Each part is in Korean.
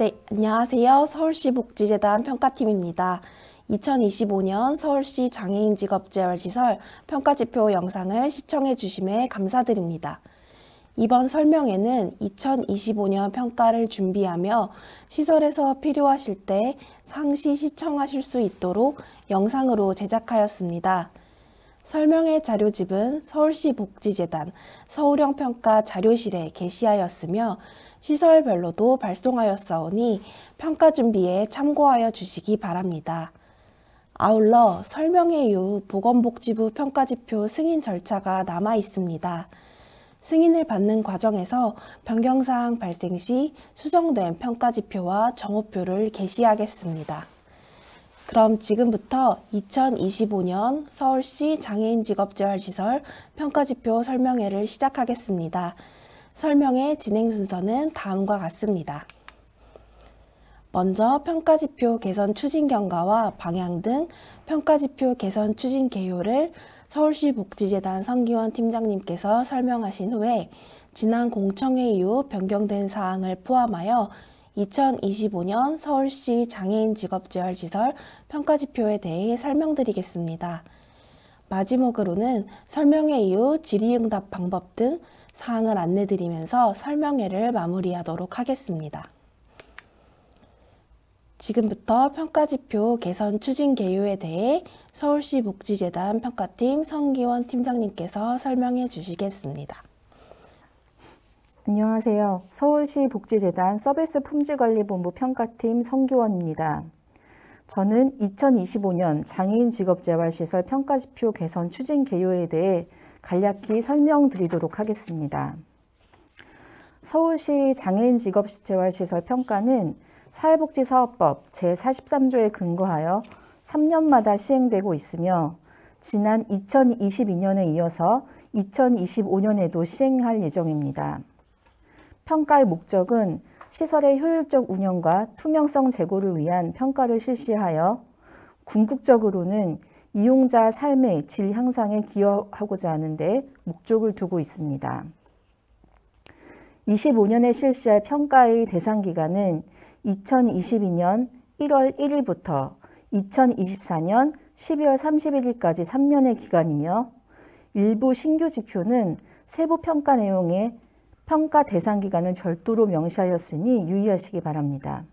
네, 안녕하세요. 서울시 복지재단 평가팀입니다. 2025년 서울시 장애인 직업 재활 시설 평가 지표 영상을 시청해 주심에 감사드립니다. 이번 설명에는 2025년 평가를 준비하며 시설에서 필요하실 때 상시 시청하실 수 있도록 영상으로 제작하였습니다. 설명의 자료집은 서울시 복지재단 서울형 평가 자료실에 게시하였으며 시설별로도 발송하였사오니 평가 준비에 참고하여 주시기 바랍니다. 아울러 설명회 이후 보건복지부 평가지표 승인 절차가 남아 있습니다. 승인을 받는 과정에서 변경사항 발생 시 수정된 평가지표와 정호표를 게시하겠습니다. 그럼 지금부터 2025년 서울시 장애인직업재활시설 평가지표 설명회를 시작하겠습니다. 설명의 진행 순서는 다음과 같습니다. 먼저 평가지표 개선 추진 경과와 방향 등 평가지표 개선 추진 개요를 서울시 복지재단 성기원 팀장님께서 설명하신 후에 지난 공청회 이후 변경된 사항을 포함하여 2025년 서울시 장애인 직업재활시설 평가지표에 대해 설명드리겠습니다. 마지막으로는 설명회 이후 질의응답 방법 등 사항을 안내드리면서 설명회를 마무리하도록 하겠습니다. 지금부터 평가지표 개선 추진 개요에 대해 서울시 복지재단 평가팀 성기원 팀장님께서 설명해 주시겠습니다. 안녕하세요. 서울시 복지재단 서비스 품질관리본부 평가팀 성기원입니다. 저는 2025년 장애인 직업재활시설 평가지표 개선 추진 개요에 대해 간략히 설명드리도록 하겠습니다. 서울시 장애인 직업시체와 시설 평가는 사회복지사업법 제43조에 근거하여 3년마다 시행되고 있으며 지난 2022년에 이어서 2025년에도 시행할 예정입니다. 평가의 목적은 시설의 효율적 운영과 투명성 제고를 위한 평가를 실시하여 궁극적으로는 이용자 삶의 질 향상에 기여하고자 하는데 목적을 두고 있습니다. 25년에 실시할 평가의 대상 기간은 2022년 1월 1일부터 2024년 12월 31일까지 3년의 기간이며 일부 신규 지표는 세부 평가 내용에 평가 대상 기간을 별도로 명시하였으니 유의하시기 바랍니다.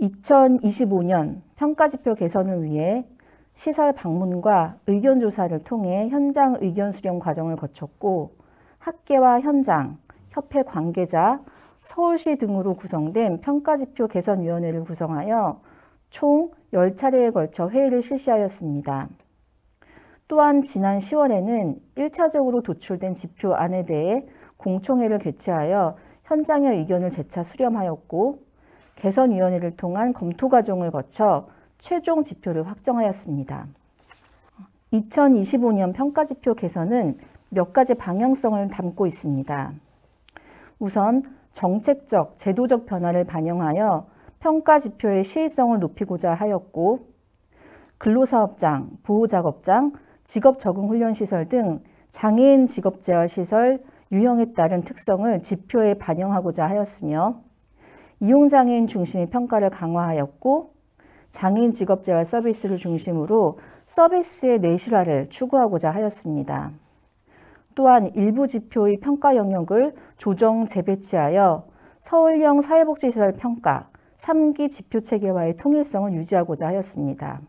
2025년 평가지표 개선을 위해 시설 방문과 의견 조사를 통해 현장 의견 수렴 과정을 거쳤고 학계와 현장, 협회 관계자, 서울시 등으로 구성된 평가지표 개선위원회를 구성하여 총 10차례에 걸쳐 회의를 실시하였습니다. 또한 지난 10월에는 1차적으로 도출된 지표 안에 대해 공청회를 개최하여 현장의 의견을 재차 수렴하였고 개선위원회를 통한 검토 과정을 거쳐 최종 지표를 확정하였습니다. 2025년 평가 지표 개선은 몇 가지 방향성을 담고 있습니다. 우선 정책적, 제도적 변화를 반영하여 평가 지표의 시의성을 높이고자 하였고 근로사업장, 보호작업장, 직업적응훈련시설 등 장애인 직업재활시설 유형에 따른 특성을 지표에 반영하고자 하였으며 이용장애인 중심의 평가를 강화하였고 장애인 직업재활 서비스를 중심으로 서비스의 내실화를 추구하고자 하였습니다. 또한 일부 지표의 평가 영역을 조정 재배치하여 서울형 사회복지시설 평가 3기 지표 체계와의 통일성을 유지하고자 하였습니다.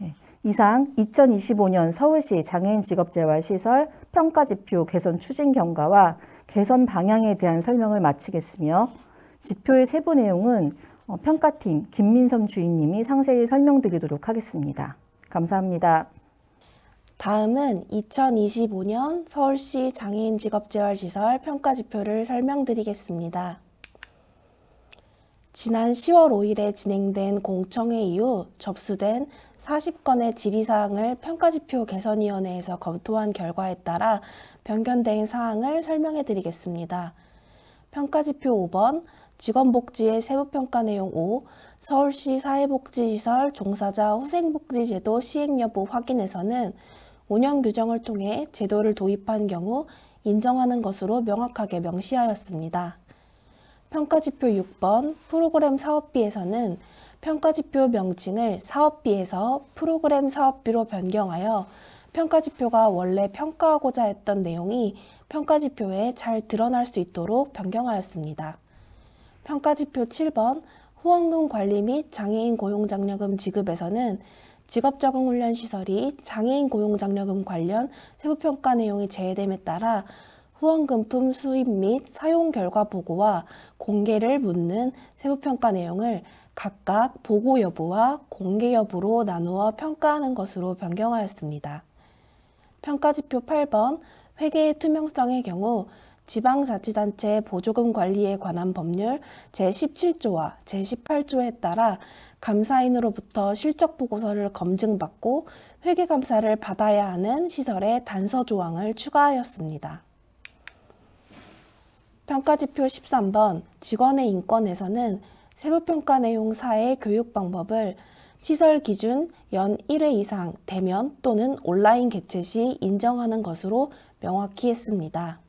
예, 이상 2025년 서울시 장애인 직업재활시설 평가지표 개선 추진 경과와 개선 방향에 대한 설명을 마치겠으며 지표의 세부 내용은 어, 평가팀 김민섬 주인님이 상세히 설명드리도록 하겠습니다. 감사합니다. 다음은 2025년 서울시 장애인 직업재활시설 평가지표를 설명드리겠습니다. 지난 10월 5일에 진행된 공청회 이후 접수된 40건의 질의사항을 평가지표 개선위원회에서 검토한 결과에 따라 변경된 사항을 설명해 드리겠습니다. 평가지표 5번 직원복지의 세부평가 내용 5, 서울시 사회복지시설 종사자 후생복지제도 시행 여부 확인에서는 운영 규정을 통해 제도를 도입한 경우 인정하는 것으로 명확하게 명시하였습니다. 평가지표 6번 프로그램 사업비에서는 평가지표 명칭을 사업비에서 프로그램 사업비로 변경하여 평가지표가 원래 평가하고자 했던 내용이 평가지표에 잘 드러날 수 있도록 변경하였습니다. 평가지표 7번 후원금 관리 및 장애인 고용장려금 지급에서는 직업적응훈련시설이 장애인 고용장려금 관련 세부평가 내용이 제외됨에 따라 후원금품 수입 및 사용 결과 보고와 공개를 묻는 세부평가 내용을 각각 보고 여부와 공개 여부로 나누어 평가하는 것으로 변경하였습니다. 평가지표 8번 회계의 투명성의 경우 지방자치단체 보조금 관리에 관한 법률 제17조와 제18조에 따라 감사인으로부터 실적 보고서를 검증받고 회계 감사를 받아야 하는 시설의 단서 조항을 추가하였습니다. 평가지표 13번 직원의 인권에서는 세부평가 내용 4의 교육 방법을 시설 기준 연 1회 이상 대면 또는 온라인 개최 시 인정하는 것으로 명확히 했습니다.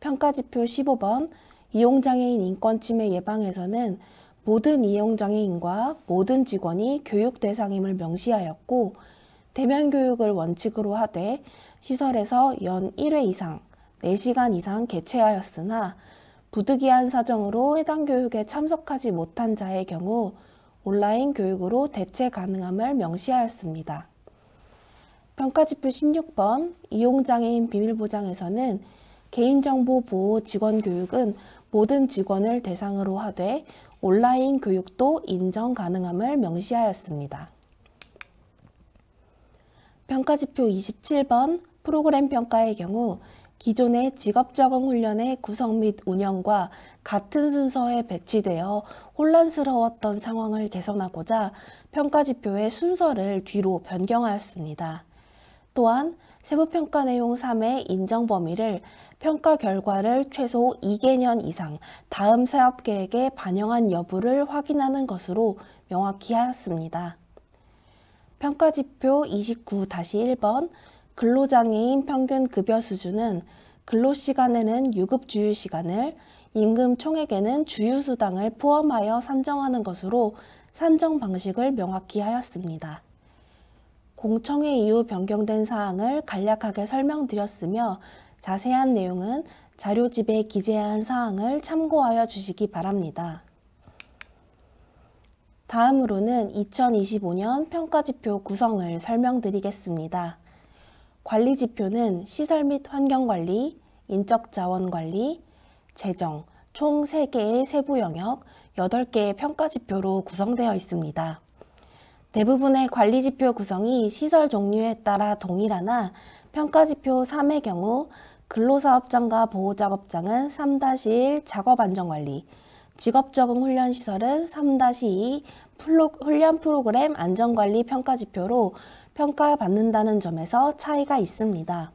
평가지표 15번 이용장애인 인권침해 예방에서는 모든 이용장애인과 모든 직원이 교육 대상임을 명시하였고 대면 교육을 원칙으로 하되 시설에서 연 1회 이상 4시간 이상 개최하였으나 부득이한 사정으로 해당 교육에 참석하지 못한 자의 경우 온라인 교육으로 대체 가능함을 명시하였습니다. 평가지표 16번 이용장애인 비밀보장에서는 개인정보 보호 직원 교육은 모든 직원을 대상으로 하되 온라인 교육도 인정 가능함을 명시하였습니다. 평가지표 27번 프로그램 평가의 경우 기존의 직업 적응 훈련의 구성 및 운영과 같은 순서에 배치되어 혼란스러웠던 상황을 개선하고자 평가지표의 순서를 뒤로 변경하였습니다. 또한 세부평가 내용 3의 인정 범위를 평가 결과를 최소 2개년 이상 다음 사업계획에 반영한 여부를 확인하는 것으로 명확히 하였습니다. 평가지표 29-1번 근로장애인 평균 급여 수준은 근로시간에는 유급 주휴시간을, 임금 총액에는 주휴수당을 포함하여 산정하는 것으로 산정 방식을 명확히 하였습니다. 공청회 이후 변경된 사항을 간략하게 설명드렸으며 자세한 내용은 자료집에 기재한 사항을 참고하여 주시기 바랍니다. 다음으로는 2025년 평가지표 구성을 설명드리겠습니다. 관리지표는 시설 및 환경관리, 인적자원관리, 재정, 총 3개의 세부 영역, 8개의 평가지표로 구성되어 있습니다. 대부분의 관리지표 구성이 시설 종류에 따라 동일하나 평가지표 3의 경우 근로사업장과 보호작업장은 3-1 작업안전관리, 직업적응 훈련시설은 3-2 플로, 훈련 프로그램 안전관리 평가지표로 평가받는다는 점에서 차이가 있습니다.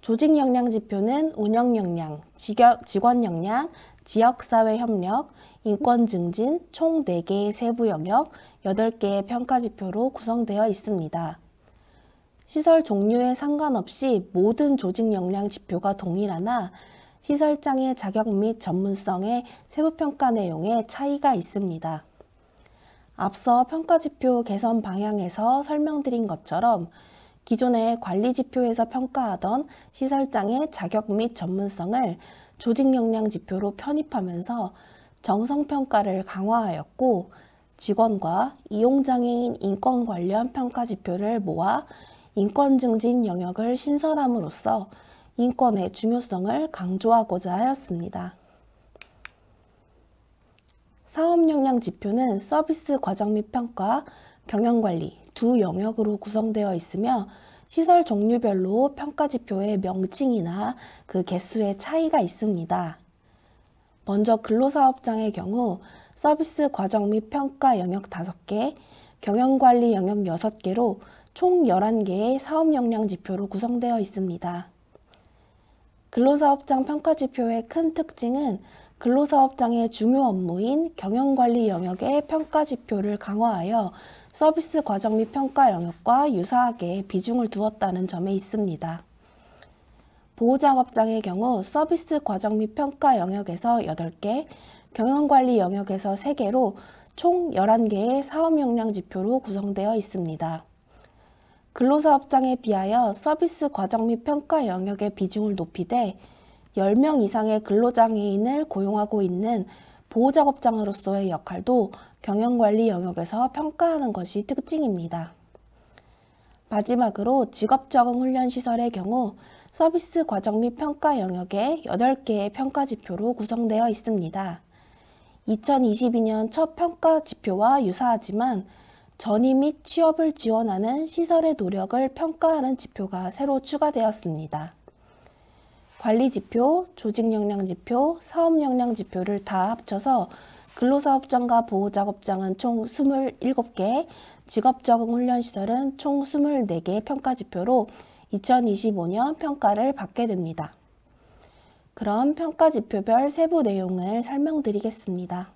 조직 역량 지표는 운영 역량, 직원 역량, 지역사회 협력, 인권 증진 총 4개의 세부 영역, 8개의 평가 지표로 구성되어 있습니다. 시설 종류에 상관없이 모든 조직 역량 지표가 동일하나 시설장의 자격 및 전문성의 세부평가 내용에 차이가 있습니다. 앞서 평가지표 개선 방향에서 설명드린 것처럼 기존의 관리지표에서 평가하던 시설장의 자격 및 전문성을 조직 역량 지표로 편입하면서 정성평가를 강화하였고 직원과 이용장애인 인권 관련 평가 지표를 모아 인권 증진 영역을 신설함으로써 인권의 중요성을 강조하고자 하였습니다. 사업 역량 지표는 서비스 과정 및 평가, 경영 관리 두 영역으로 구성되어 있으며 시설 종류별로 평가 지표의 명칭이나 그 개수의 차이가 있습니다. 먼저 근로사업장의 경우 서비스 과정 및 평가 영역 5개, 경영관리 영역 6개로 총 11개의 사업 역량 지표로 구성되어 있습니다. 근로사업장 평가 지표의 큰 특징은 근로사업장의 중요 업무인 경영관리 영역의 평가 지표를 강화하여 서비스 과정 및 평가 영역과 유사하게 비중을 두었다는 점에 있습니다. 보호작업장의 경우 서비스 과정 및 평가 영역에서 8개, 경영관리 영역에서 3개로 총 11개의 사업 역량 지표로 구성되어 있습니다. 근로사업장에 비하여 서비스 과정 및 평가 영역의 비중을 높이되 10명 이상의 근로장애인을 고용하고 있는 보호작업장으로서의 역할도 경영관리 영역에서 평가하는 것이 특징입니다. 마지막으로 직업적응 훈련 시설의 경우 서비스 과정 및 평가 영역에 8개의 평가 지표로 구성되어 있습니다. 2022년 첫 평가 지표와 유사하지만 전임및 취업을 지원하는 시설의 노력을 평가하는 지표가 새로 추가되었습니다. 관리 지표, 조직 역량 지표, 사업 역량 지표를 다 합쳐서 근로사업장과 보호작업장은 총 27개, 직업적응 훈련시설은 총 24개 평가지표로 2025년 평가를 받게 됩니다. 그럼 평가 지표별 세부 내용을 설명드리겠습니다.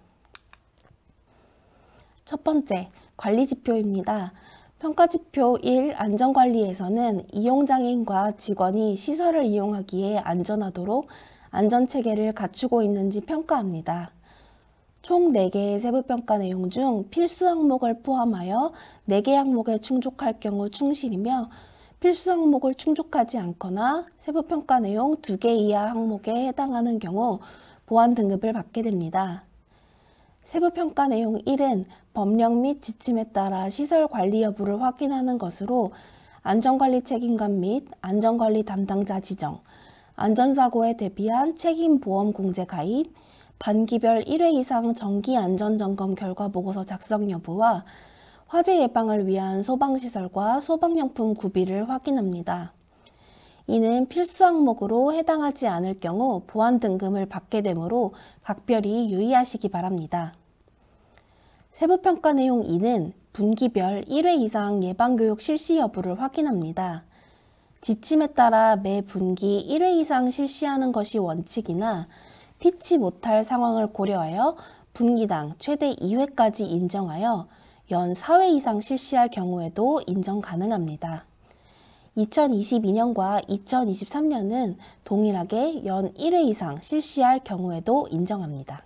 첫 번째, 관리 지표입니다. 평가지표 1 안전관리에서는 이용장애인과 직원이 시설을 이용하기에 안전하도록 안전체계를 갖추고 있는지 평가합니다. 총 4개의 세부평가 내용 중 필수 항목을 포함하여 4개 항목에 충족할 경우 충실이며 필수 항목을 충족하지 않거나 세부평가 내용 2개 이하 항목에 해당하는 경우 보안 등급을 받게 됩니다. 세부평가 내용 1은 법령 및 지침에 따라 시설 관리 여부를 확인하는 것으로 안전관리 책임감 및 안전관리 담당자 지정, 안전사고에 대비한 책임보험 공제 가입, 반기별 1회 이상 정기 안전점검 결과 보고서 작성 여부와 화재 예방을 위한 소방시설과 소방용품 구비를 확인합니다. 이는 필수 항목으로 해당하지 않을 경우 보안 등급을 받게 되므로 각별히 유의하시기 바랍니다. 세부평가 내용 2는 분기별 1회 이상 예방교육 실시 여부를 확인합니다. 지침에 따라 매 분기 1회 이상 실시하는 것이 원칙이나 피치 못할 상황을 고려하여 분기당 최대 2회까지 인정하여 연 4회 이상 실시할 경우에도 인정 가능합니다. 2022년과 2023년은 동일하게 연 1회 이상 실시할 경우에도 인정합니다.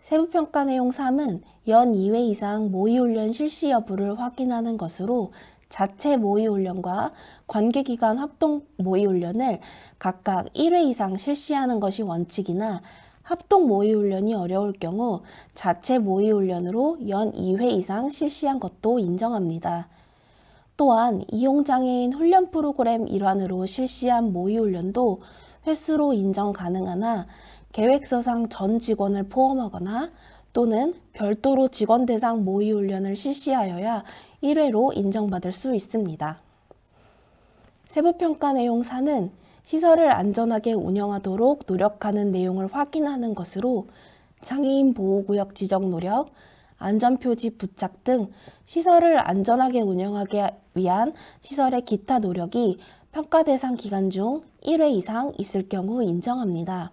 세부평가 내용 3은 연 2회 이상 모의훈련 실시 여부를 확인하는 것으로 자체 모의훈련과 관계기관 합동 모의훈련을 각각 1회 이상 실시하는 것이 원칙이나 합동 모의훈련이 어려울 경우 자체 모의훈련으로 연 2회 이상 실시한 것도 인정합니다. 또한 이용장애인 훈련 프로그램 일환으로 실시한 모의훈련도 횟수로 인정 가능하나 계획서상 전 직원을 포함하거나 또는 별도로 직원 대상 모의훈련을 실시하여야 1회로 인정받을 수 있습니다. 세부평가 내용 4는 시설을 안전하게 운영하도록 노력하는 내용을 확인하는 것으로 장애인 보호구역 지정 노력, 안전표지 부착 등 시설을 안전하게 운영하기 위한 시설의 기타 노력이 평가 대상 기간 중 1회 이상 있을 경우 인정합니다.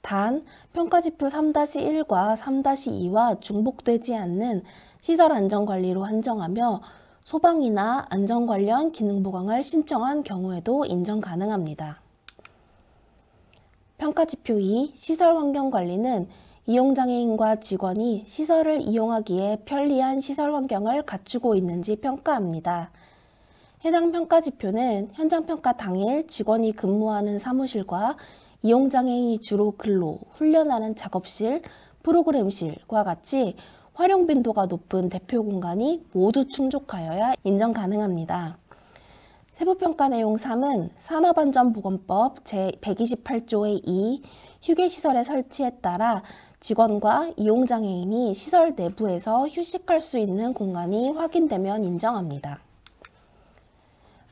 단, 평가지표 3-1과 3-2와 중복되지 않는 시설 안전관리로 한정하며 소방이나 안전 관련 기능 보강을 신청한 경우에도 인정 가능합니다. 평가 지표 2 시설 환경 관리는 이용장애인과 직원이 시설을 이용하기에 편리한 시설 환경을 갖추고 있는지 평가합니다. 해당 평가 지표는 현장 평가 당일 직원이 근무하는 사무실과 이용장애인이 주로 근로, 훈련하는 작업실, 프로그램실과 같이 활용 빈도가 높은 대표 공간이 모두 충족하여야 인정 가능합니다. 세부평가 내용 3은 산업안전보건법 제128조의 2 휴게시설의 설치에 따라 직원과 이용장애인이 시설 내부에서 휴식할 수 있는 공간이 확인되면 인정합니다.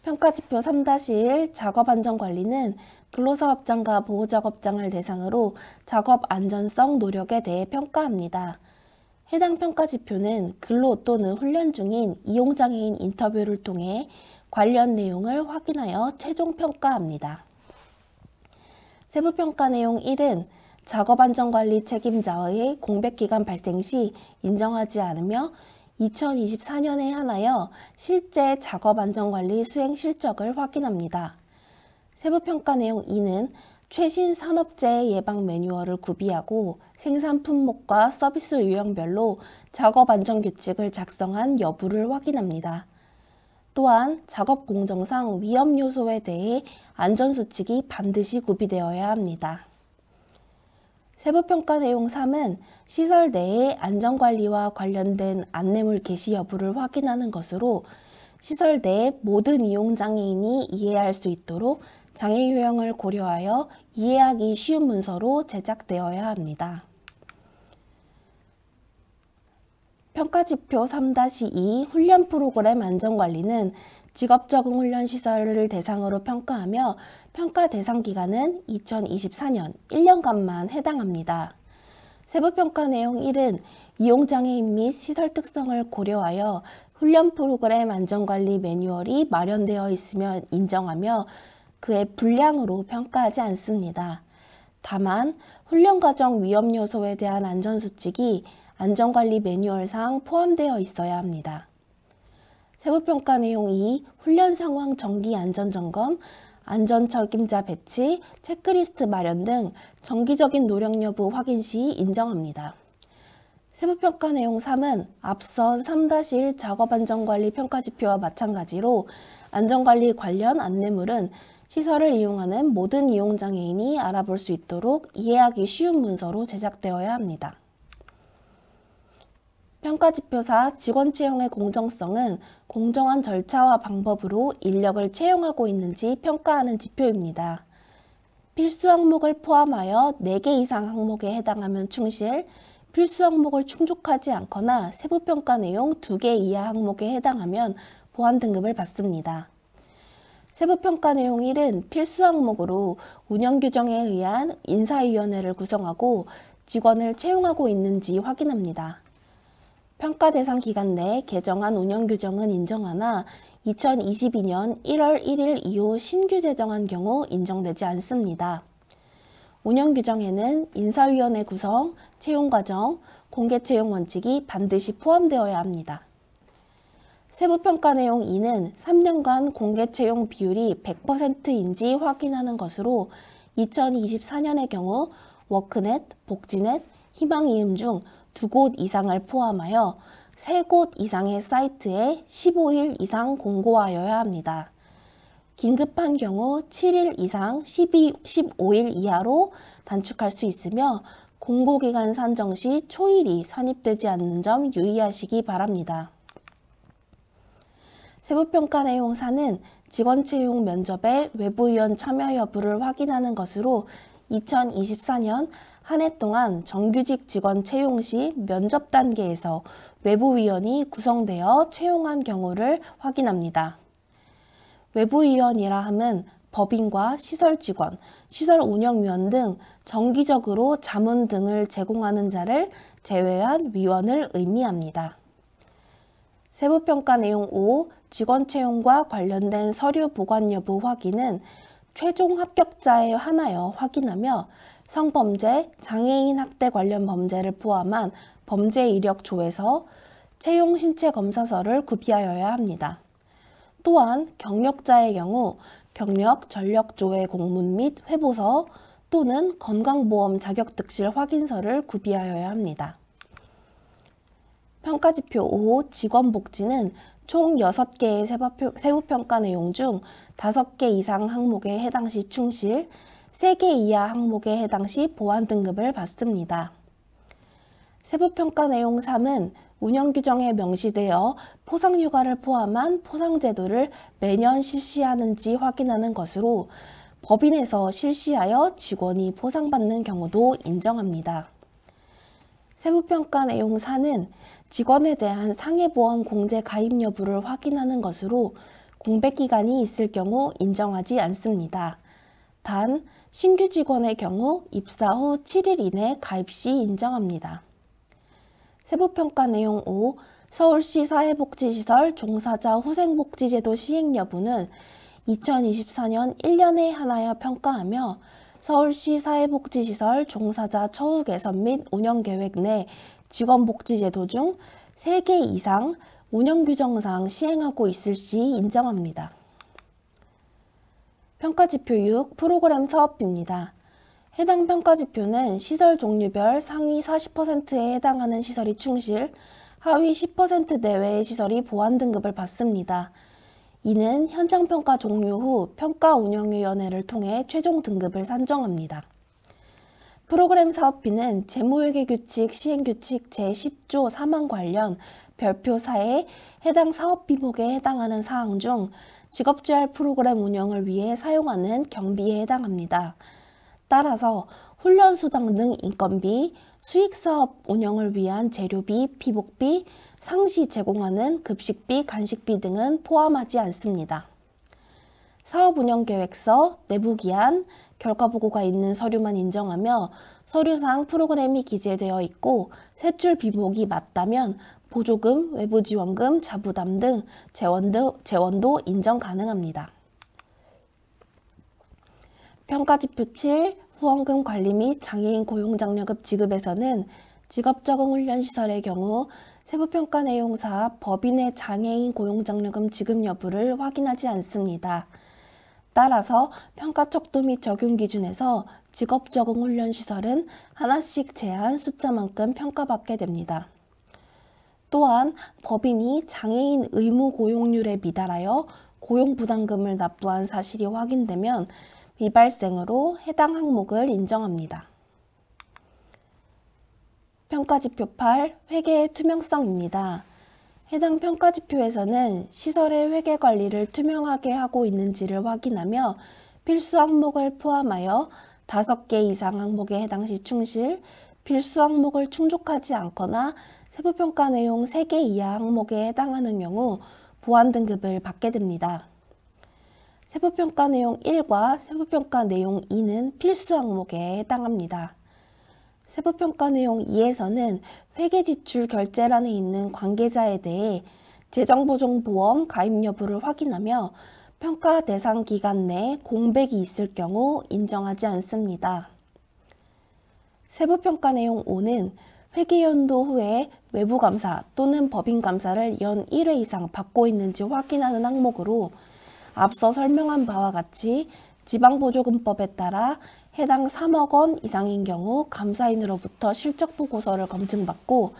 평가지표 3-1 작업안전관리는 근로사업장과 보호작업장을 대상으로 작업 안전성 노력에 대해 평가합니다. 해당 평가 지표는 근로 또는 훈련 중인 이용장애인 인터뷰를 통해 관련 내용을 확인하여 최종 평가합니다. 세부평가 내용 1은 작업안전관리 책임자의 공백기간 발생 시 인정하지 않으며 2024년에 한하여 실제 작업안전관리 수행 실적을 확인합니다. 세부평가 내용 2는 최신 산업재해 예방 매뉴얼을 구비하고 생산 품목과 서비스 유형별로 작업 안전 규칙을 작성한 여부를 확인합니다. 또한 작업 공정상 위험 요소에 대해 안전수칙이 반드시 구비되어야 합니다. 세부평가 내용 3은 시설 내의 안전관리와 관련된 안내물 게시 여부를 확인하는 것으로 시설 내 모든 이용장애인이 이해할 수 있도록 장애 유형을 고려하여 이해하기 쉬운 문서로 제작되어야 합니다. 평가지표 3-2 훈련 프로그램 안전관리는 직업적응 훈련 시설을 대상으로 평가하며 평가 대상 기간은 2024년 1년간만 해당합니다. 세부평가 내용 1은 이용장애인 및 시설 특성을 고려하여 훈련 프로그램 안전관리 매뉴얼이 마련되어 있으면 인정하며 그의 분량으로 평가하지 않습니다. 다만 훈련 과정 위험 요소에 대한 안전수칙이 안전관리 매뉴얼상 포함되어 있어야 합니다. 세부평가 내용 2 훈련 상황 정기 안전점검, 안전책임자 배치, 체크리스트 마련 등 정기적인 노력 여부 확인 시 인정합니다. 세부평가 내용 3은 앞서 3-1 작업안전관리 평가지표와 마찬가지로 안전관리 관련 안내물은 시설을 이용하는 모든 이용장애인이 알아볼 수 있도록 이해하기 쉬운 문서로 제작되어야 합니다. 평가지표사 직원 채용의 공정성은 공정한 절차와 방법으로 인력을 채용하고 있는지 평가하는 지표입니다. 필수 항목을 포함하여 4개 이상 항목에 해당하면 충실, 필수 항목을 충족하지 않거나 세부평가 내용 2개 이하 항목에 해당하면 보안 등급을 받습니다. 세부평가 내용 1은 필수 항목으로 운영규정에 의한 인사위원회를 구성하고 직원을 채용하고 있는지 확인합니다. 평가 대상 기간 내 개정한 운영규정은 인정하나 2022년 1월 1일 이후 신규 제정한 경우 인정되지 않습니다. 운영규정에는 인사위원회 구성, 채용과정, 공개채용 원칙이 반드시 포함되어야 합니다. 세부평가 내용 2는 3년간 공개 채용 비율이 100%인지 확인하는 것으로 2024년의 경우 워크넷, 복지넷, 희망이음 중 두 곳 이상을 포함하여 세 곳 이상의 사이트에 15일 이상 공고하여야 합니다. 긴급한 경우 7일 이상 12, 15일 이하로 단축할 수 있으며 공고기간 산정 시 초일이 산입되지 않는 점 유의하시기 바랍니다. 세부평가 내용사는 직원 채용 면접에 외부위원 참여 여부를 확인하는 것으로 2024년 한 해 동안 정규직 직원 채용 시 면접 단계에서 외부위원이 구성되어 채용한 경우를 확인합니다. 외부위원이라 함은 법인과 시설 직원, 시설 운영위원 등 정기적으로 자문 등을 제공하는 자를 제외한 위원을 의미합니다. 세부평가 내용 5 직원 채용과 관련된 서류 보관 여부 확인은 최종 합격자에 한하여 확인하며 성범죄, 장애인 학대 관련 범죄를 포함한 범죄 이력 조에서 채용 신체 검사서를 구비하여야 합니다. 또한 경력자의 경우 경력 전력 조의 공문 및 회보서 또는 건강보험 자격 득실 확인서를 구비하여야 합니다. 평가지표 5 직원 복지는 총 6개의 세부평가 내용 중 5개 이상 항목에 해당 시 충실, 3개 이하 항목에 해당 시 보완 등급을 받습니다. 세부평가 내용 3은 운영규정에 명시되어 포상휴가를 포함한 포상제도를 매년 실시하는지 확인하는 것으로 법인에서 실시하여 직원이 포상받는 경우도 인정합니다. 세부평가 내용 4는 직원에 대한 상해보험 공제 가입 여부를 확인하는 것으로 공백기간이 있을 경우 인정하지 않습니다. 단, 신규 직원의 경우 입사 후 7일 이내 가입 시 인정합니다. 세부평가 내용 5. 서울시 사회복지시설 종사자 후생복지제도 시행 여부는 2024년 1년에 하나여 평가하며 서울시 사회복지시설 종사자 처우 개선 및 운영계획 내 직원복지제도 중 3개 이상 운영규정상 시행하고 있을 시 인정합니다. 평가지표 6 프로그램 사업비입니다. 해당 평가지표는 시설 종류별 상위 40%에 해당하는 시설이 충실, 하위 10% 내외의 시설이 보안 등급을 받습니다. 이는 현장평가 종료 후 평가운영위원회를 통해 최종 등급을 산정합니다. 프로그램 사업비는 재무회계 규칙 시행규칙 제10조 3항 관련 별표사에 해당 사업비목에 해당하는 사항 중 직업재활 프로그램 운영을 위해 사용하는 경비에 해당합니다. 따라서 훈련수당 등 인건비, 수익사업 운영을 위한 재료비, 피복비 상시 제공하는 급식비, 간식비 등은 포함하지 않습니다. 사업운영계획서, 내부기한, 결과보고가 있는 서류만 인정하며 서류상 프로그램이 기재되어 있고 세출 비목이 맞다면 보조금, 외부지원금, 자부담 등 재원도, 재원도 인정 가능합니다. 평가지표 7, 후원금 관리 및 장애인 고용장려급 지급에서는 직업적응 훈련시설의 경우 세부평가 내용사 법인의 장애인 고용장려금 지급 여부를 확인하지 않습니다. 따라서 평가 척도 및 적용 기준에서 직업 적응 훈련 시설은 하나씩 제한 숫자만큼 평가받게 됩니다. 또한 법인이 장애인 의무 고용률에 미달하여 고용부담금을 납부한 사실이 확인되면 미발생으로 해당 항목을 인정합니다. 평가지표 8 회계의 투명성입니다. 해당 평가지표에서는 시설의 회계 관리를 투명하게 하고 있는지를 확인하며 필수 항목을 포함하여 5개 이상 항목에 해당 시 충실, 필수 항목을 충족하지 않거나 세부평가 내용 3개 이하 항목에 해당하는 경우 보안 등급을 받게 됩니다. 세부평가 내용 1과 세부평가 내용 2는 필수 항목에 해당합니다. 세부평가 내용 2에서는 회계지출 결제란에 있는 관계자에 대해 재정보증보험 가입 여부를 확인하며 평가 대상 기간 내에 공백이 있을 경우 인정하지 않습니다. 세부평가 내용 5는 회계연도 후에 외부감사 또는 법인감사를 연 1회 이상 받고 있는지 확인하는 항목으로 앞서 설명한 바와 같이 지방보조금법에 따라 해당 3억 원 이상인 경우 감사인으로부터 실적 보고서를 검증받고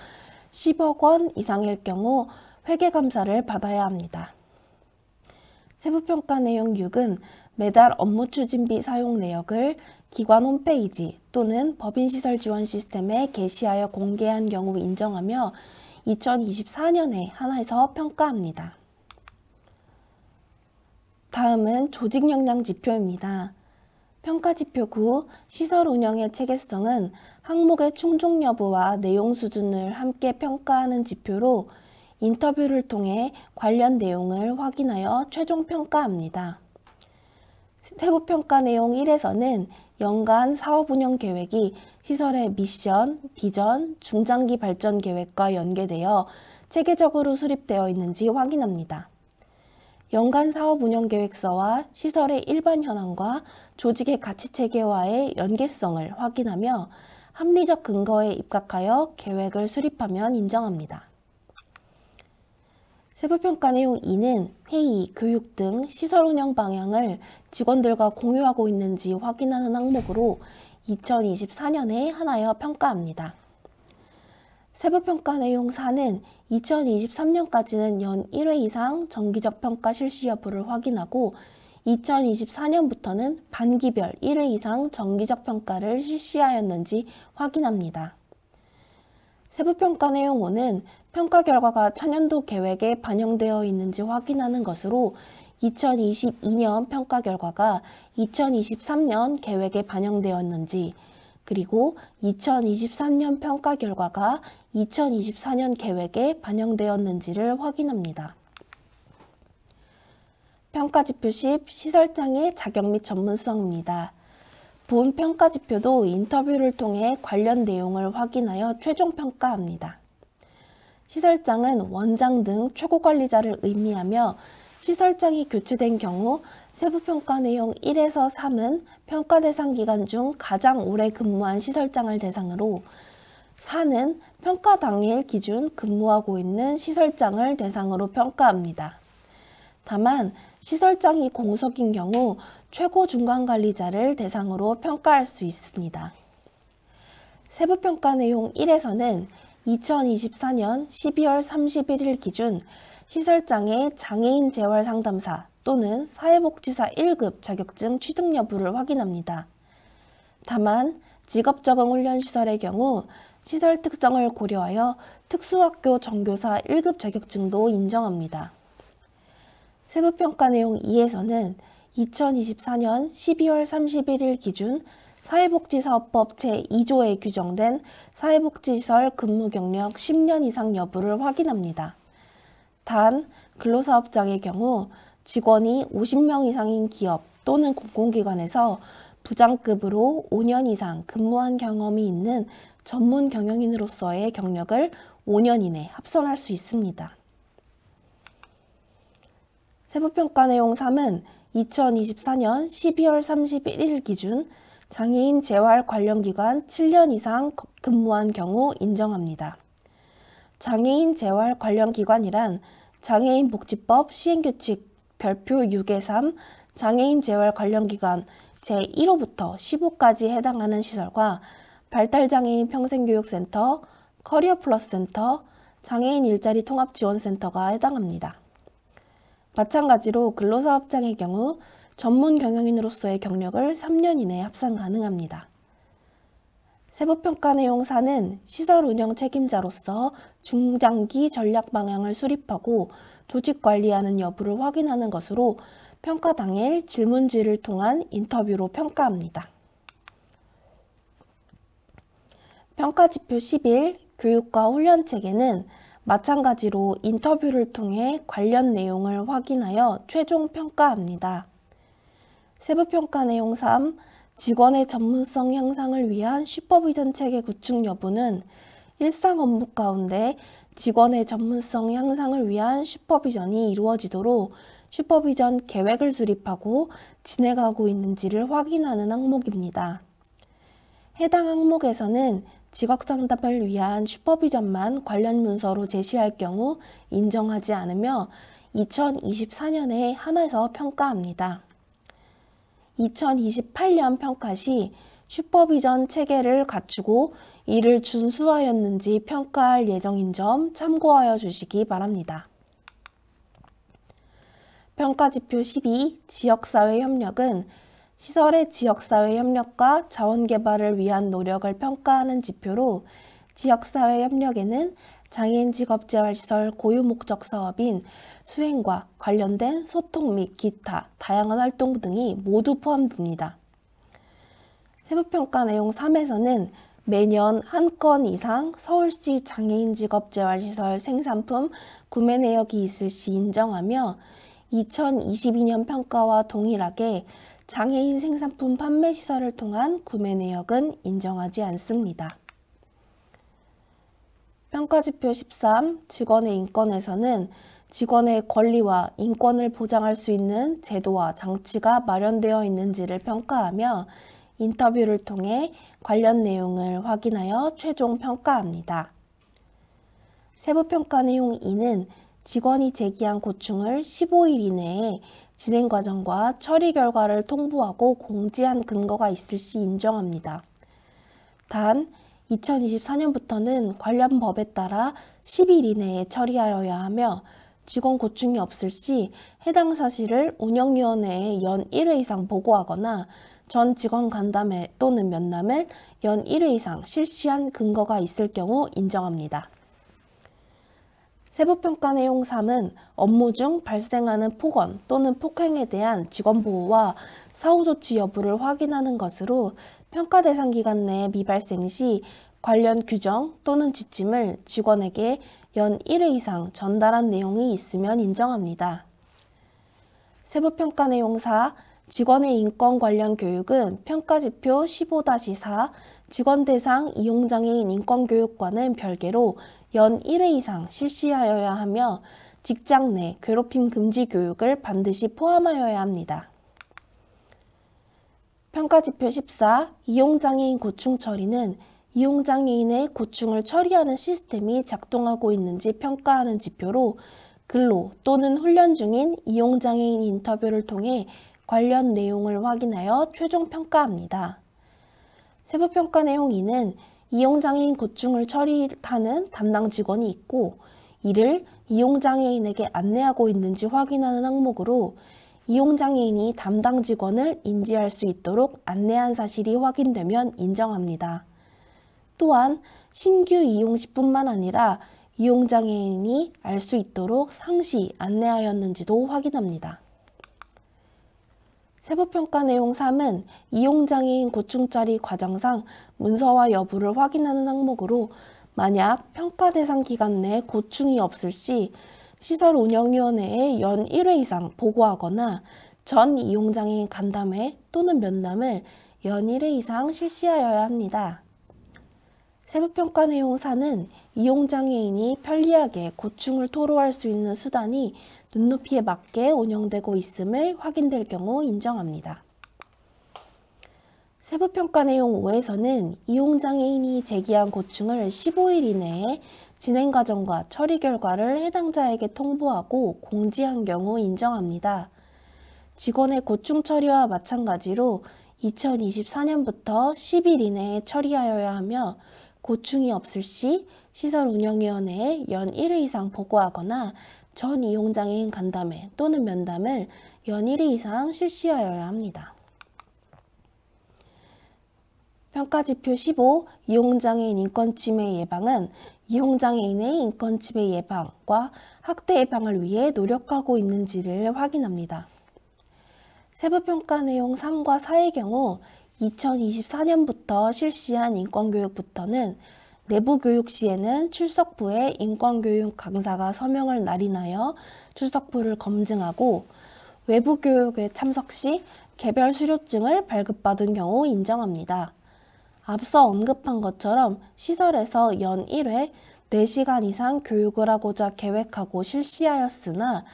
10억 원 이상일 경우 회계 감사를 받아야 합니다. 세부평가 내용 6은 매달 업무 추진비 사용 내역을 기관 홈페이지 또는 법인시설 지원 시스템에 게시하여 공개한 경우 인정하며 2024년에 하나에서 평가합니다. 다음은 조직 역량 지표입니다. 평가지표 9 시설 운영의 체계성은 항목의 충족 여부와 내용 수준을 함께 평가하는 지표로 인터뷰를 통해 관련 내용을 확인하여 최종 평가합니다. 세부평가 내용 1에서는 연간 사업 운영 계획이 시설의 미션, 비전, 중장기 발전 계획과 연계되어 체계적으로 수립되어 있는지 확인합니다. 연간 사업 운영 계획서와 시설의 일반 현황과 조직의 가치 체계와의 연계성을 확인하며 합리적 근거에 입각하여 계획을 수립하면 인정합니다. 세부평가 내용 2는 회의, 교육 등 시설 운영 방향을 직원들과 공유하고 있는지 확인하는 항목으로 2024년에 하나여 평가합니다. 세부평가 내용 4는 2023년까지는 연 1회 이상 정기적 평가 실시 여부를 확인하고 2024년부터는 반기별 1회 이상 정기적 평가를 실시하였는지 확인합니다. 세부평가 내용 5는 평가 결과가 차년도 계획에 반영되어 있는지 확인하는 것으로 2022년 평가 결과가 2023년 계획에 반영되었는지, 그리고 2023년 평가 결과가 2024년 계획에 반영되었는지를 확인합니다. 평가지표 10 시설장의 자격 및 전문성입니다. 본 평가지표도 인터뷰를 통해 관련 내용을 확인하여 최종 평가합니다. 시설장은 원장 등 최고 관리자를 의미하며 시설장이 교체된 경우 세부평가 내용 1에서 3은 평가 대상 기간 중 가장 오래 근무한 시설장을 대상으로 4는 평가 당일 기준 근무하고 있는 시설장을 대상으로 평가합니다. 다만 시설장이 공석인 경우 최고 중간 관리자를 대상으로 평가할 수 있습니다. 세부평가 내용 1에서는 2024년 12월 31일 기준 시설장의 장애인 재활 상담사, 또는 사회복지사 1급 자격증 취득 여부를 확인합니다. 다만 직업적응 훈련시설의 경우 시설 특성을 고려하여 특수학교 정교사 1급 자격증도 인정합니다. 세부평가 내용 2에서는 2024년 12월 31일 기준 사회복지사업법 제2조에 규정된 사회복지시설 근무 경력 10년 이상 여부를 확인합니다. 단, 근로사업장의 경우 직원이 50명 이상인 기업 또는 공공기관에서 부장급으로 5년 이상 근무한 경험이 있는 전문 경영인으로서의 경력을 5년 이내 합선할 수 있습니다. 세부평가 내용 3은 2024년 12월 31일 기준 장애인 재활 관련 기관 7년 이상 근무한 경우 인정합니다. 장애인 재활 관련 기관이란 장애인 복지법 시행규칙 별표 6의 3 장애인 재활 관련 기관 제1호부터 15까지 해당하는 시설과 발달장애인 평생교육센터, 커리어 플러스 센터, 장애인 일자리 통합 지원센터가 해당합니다. 마찬가지로 근로사업장의 경우 전문 경영인으로서의 경력을 3년 이내에 합산 가능합니다. 세부평가 내용 4는 시설 운영 책임자로서 중장기 전략 방향을 수립하고 조직 관리하는 여부를 확인하는 것으로 평가 당일 질문지를 통한 인터뷰로 평가합니다. 평가 지표 11 교육과 훈련 체계는 마찬가지로 인터뷰를 통해 관련 내용을 확인하여 최종 평가합니다. 세부평가 내용 3 직원의 전문성 향상을 위한 슈퍼비전 체계 구축 여부는 일상 업무 가운데 직원의 전문성 향상을 위한 슈퍼비전이 이루어지도록 슈퍼비전 계획을 수립하고 진행하고 있는지를 확인하는 항목입니다. 해당 항목에서는 직업 상담을 위한 슈퍼비전만 관련 문서로 제시할 경우 인정하지 않으며 2024년에 한해서 평가합니다. 2028년 평가 시 슈퍼비전 체계를 갖추고 이를 준수하였는지 평가할 예정인 점 참고하여 주시기 바랍니다. 평가지표 12 지역사회 협력은 시설의 지역사회 협력과 자원개발을 위한 노력을 평가하는 지표로 지역사회 협력에는 장애인 직업재활시설 고유목적 사업인 수행과 관련된 소통 및 기타 다양한 활동 등이 모두 포함됩니다. 세부평가 내용 3에서는 매년 한 건 이상 서울시 장애인 직업 재활시설 생산품 구매 내역이 있을 시 인정하며 2022년 평가와 동일하게 장애인 생산품 판매 시설을 통한 구매 내역은 인정하지 않습니다. 평가지표 13 직원의 인권에서는 직원의 권리와 인권을 보장할 수 있는 제도와 장치가 마련되어 있는지를 평가하며 인터뷰를 통해 관련 내용을 확인하여 최종 평가합니다. 세부평가 내용 2는 직원이 제기한 고충을 15일 이내에 진행 과정과 처리 결과를 통보하고 공지한 근거가 있을 시 인정합니다. 단, 2024년부터는 관련 법에 따라 10일 이내에 처리하여야 하며 직원 고충이 없을 시 해당 사실을 운영위원회에 연 1회 이상 보고하거나 전 직원 간담회 또는 면담을 연 1회 이상 실시한 근거가 있을 경우 인정합니다. 세부평가 내용 3은 업무 중 발생하는 폭언 또는 폭행에 대한 직원 보호와 사후 조치 여부를 확인하는 것으로 평가 대상 기간 내에 미발생 시 관련 규정 또는 지침을 직원에게 연 1회 이상 전달한 내용이 있으면 인정합니다. 세부평가 내용 4 직원의 인권 관련 교육은 평가지표 15-4, 직원 대상 이용장애인 인권교육과는 별개로 연 1회 이상 실시하여야 하며 직장 내 괴롭힘 금지 교육을 반드시 포함하여야 합니다. 평가지표 14 이용장애인 고충 처리는 이용장애인의 고충을 처리하는 시스템이 작동하고 있는지 평가하는 지표로 근로 또는 훈련 중인 이용장애인 인터뷰를 통해 관련 내용을 확인하여 최종 평가합니다. 세부평가 내용 2는 이용장애인 고충을 처리하는 담당 직원이 있고 이를 이용장애인에게 안내하고 있는지 확인하는 항목으로 이용장애인이 담당 직원을 인지할 수 있도록 안내한 사실이 확인되면 인정합니다. 또한 신규 이용 시뿐만 아니라 이용장애인이 알 수 있도록 상시 안내하였는지도 확인합니다. 세부평가 내용 3은 이용장애인 고충짜리 과정상 문서와 여부를 확인하는 항목으로 만약 평가 대상 기간 내 고충이 없을 시 시설 운영위원회에 연 1회 이상 보고하거나 전 이용장애인 간담회 또는 면담을 연 1회 이상 실시하여야 합니다. 세부평가 내용 4는 이용장애인이 편리하게 고충을 토로할 수 있는 수단이 눈높이에 맞게 운영되고 있음을 확인될 경우 인정합니다. 세부평가 내용 5에서는 이용장애인이 제기한 고충을 15일 이내에 진행 과정과 처리 결과를 해당자에게 통보하고 공지한 경우 인정합니다. 직원의 고충 처리와 마찬가지로 2024년부터 10일 이내에 처리하여야 하며 고충이 없을 시 시설 운영위원회에 연 1회 이상 보고하거나 전 이용장애인 간담회 또는 면담을 연일이 이상 실시하여야 합니다. 평가지표 15 이용장애인 인권침해 예방은 이용장애인의 인권침해 예방과 학대 예방을 위해 노력하고 있는지를 확인합니다. 세부평가 내용 3과 4의 경우 2024년부터 실시한 인권교육부터는 내부 교육 시에는 출석부에 인권교육 강사가 서명을 날인하여 출석부를 검증하고 외부 교육에 참석 시 개별 수료증을 발급받은 경우 인정합니다. 앞서 언급한 것처럼 시설에서 연 1회 4시간 이상 교육을 하고자 계획하고 실시하였으나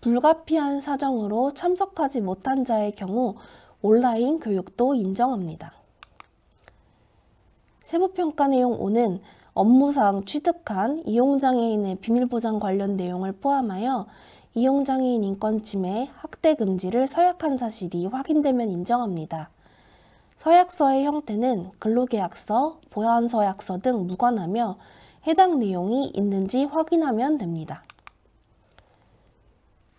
불가피한 사정으로 참석하지 못한 자의 경우 온라인 교육도 인정합니다. 세부평가 내용 5는 업무상 취득한 이용장애인의 비밀보장 관련 내용을 포함하여 이용장애인 인권침해 학대 금지를 서약한 사실이 확인되면 인정합니다. 서약서의 형태는 근로계약서, 보안서약서 등 무관하며 해당 내용이 있는지 확인하면 됩니다.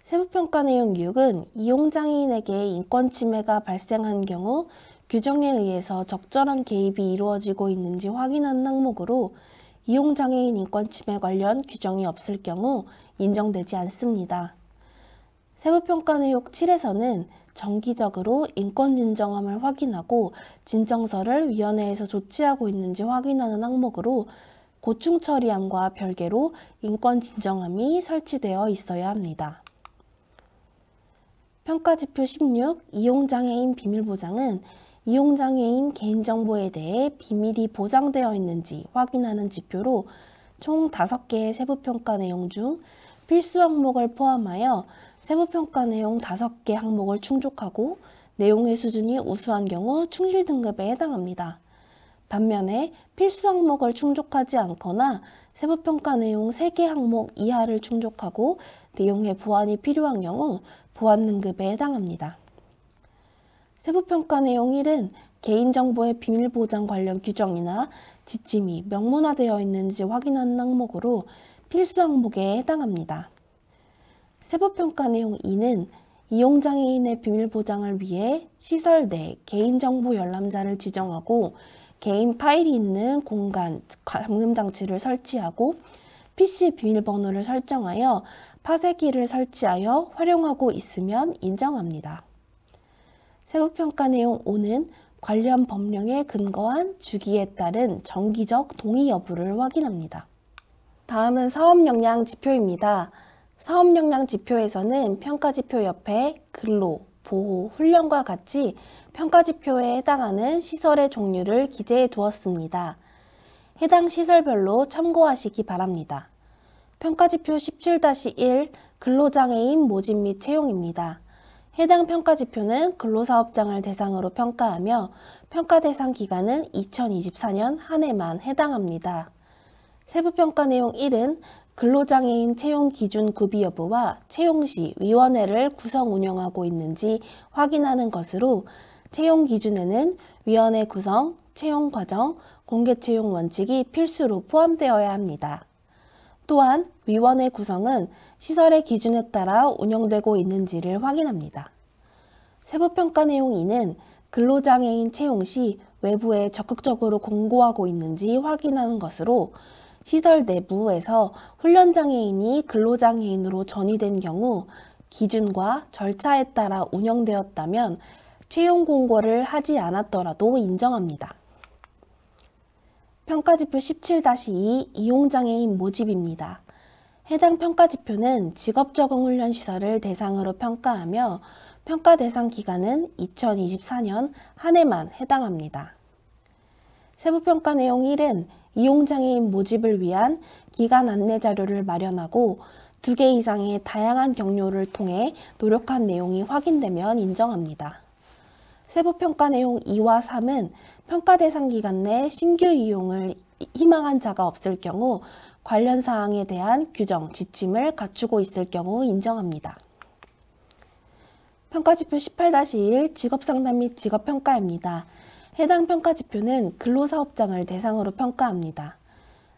세부평가 내용 6은 이용장애인에게 인권침해가 발생한 경우 규정에 의해서 적절한 개입이 이루어지고 있는지 확인하는 항목으로 이용장애인 인권 침해 관련 규정이 없을 경우 인정되지 않습니다. 세부평가 내역 7에서는 정기적으로 인권 진정함을 확인하고 진정서를 위원회에서 조치하고 있는지 확인하는 항목으로 고충 처리함과 별개로 인권 진정함이 설치되어 있어야 합니다. 평가지표 16 이용장애인 비밀보장은 이용장애인 개인정보에 대해 비밀이 보장되어 있는지 확인하는 지표로 총 5개의 세부평가 내용 중 필수 항목을 포함하여 세부평가 내용 5개 항목을 충족하고 내용의 수준이 우수한 경우 충실 등급에 해당합니다. 반면에 필수 항목을 충족하지 않거나 세부평가 내용 3개 항목 이하를 충족하고 내용의 보완이 필요한 경우 보완 등급에 해당합니다. 세부평가 내용 1은 개인정보의 비밀보장 관련 규정이나 지침이 명문화되어 있는지 확인하는 항목으로 필수 항목에 해당합니다. 세부평가 내용 2는 이용장애인의 비밀보장을 위해 시설 내 개인정보 열람자를 지정하고 개인 파일이 있는 공간 감금장치를 설치하고 PC 비밀번호를 설정하여 파쇄기를 설치하여 활용하고 있으면 인정합니다. 세부평가 내용 5는 관련 법령에 근거한 주기에 따른 정기적 동의 여부를 확인합니다. 다음은 사업 역량 지표입니다. 사업 역량 지표에서는 평가 지표 옆에 근로, 보호, 훈련과 같이 평가 지표에 해당하는 시설의 종류를 기재해 두었습니다. 해당 시설별로 참고하시기 바랍니다. 평가지표 17-1 근로장애인 모집 및 채용입니다. 해당 평가 지표는 근로사업장을 대상으로 평가하며 평가 대상 기간은 2024년 한 해만 해당합니다. 세부평가 내용 1은 근로장애인 채용 기준 구비 여부와 채용 시 위원회를 구성 운영하고 있는지 확인하는 것으로 채용 기준에는 위원회 구성, 채용 과정, 공개 채용 원칙이 필수로 포함되어야 합니다. 또한 위원회 구성은 시설의 기준에 따라 운영되고 있는지를 확인합니다. 세부평가 내용 2는 근로장애인 채용 시 외부에 적극적으로 공고하고 있는지 확인하는 것으로 시설 내부에서 훈련장애인이 근로장애인으로 전이된 경우 기준과 절차에 따라 운영되었다면 채용 공고를 하지 않았더라도 인정합니다. 평가지표 17-2 이용장애인 모집입니다. 해당 평가지표는 직업적응훈련 시설을 대상으로 평가하며 평가 대상 기간은 2024년 한 해만 해당합니다. 세부평가 내용 1은 이용장애인 모집을 위한 기간 안내 자료를 마련하고 2개 이상의 다양한 경로를 통해 노력한 내용이 확인되면 인정합니다. 세부평가 내용 2와 3은 평가 대상 기간 내 신규 이용을 희망한 자가 없을 경우 관련 사항에 대한 규정, 지침을 갖추고 있을 경우 인정합니다. 평가지표 18-1 직업상담 및 직업평가입니다. 해당 평가지표는 근로사업장을 대상으로 평가합니다.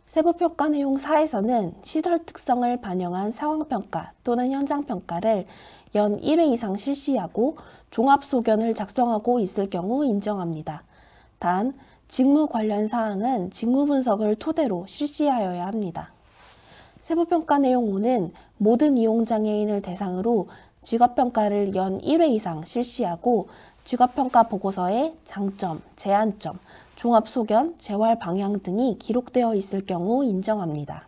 세부평가 내용 4에서는 시설 특성을 반영한 상황평가 또는 현장평가를 연 1회 이상 실시하고 종합소견을 작성하고 있을 경우 인정합니다. 단, 직무 관련 사항은 직무 분석을 토대로 실시하여야 합니다. 세부평가 내용 5는 모든 이용장애인을 대상으로 직업평가를 연 1회 이상 실시하고 직업평가 보고서에 장점, 제한점, 종합소견, 재활 방향 등이 기록되어 있을 경우 인정합니다.